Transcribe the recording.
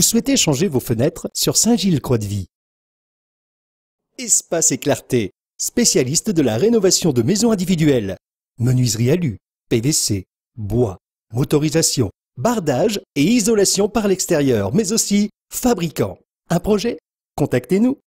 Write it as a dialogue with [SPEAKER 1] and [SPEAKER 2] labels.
[SPEAKER 1] Vous souhaitez changer vos fenêtres sur Saint-Gilles-Croix-de-Vie. Espace et Clarté, spécialiste de la rénovation de maisons individuelles. Menuiserie alu, PVC, bois, motorisation, bardage et isolation par l'extérieur, mais aussi fabricant. Un projet Contactez-nous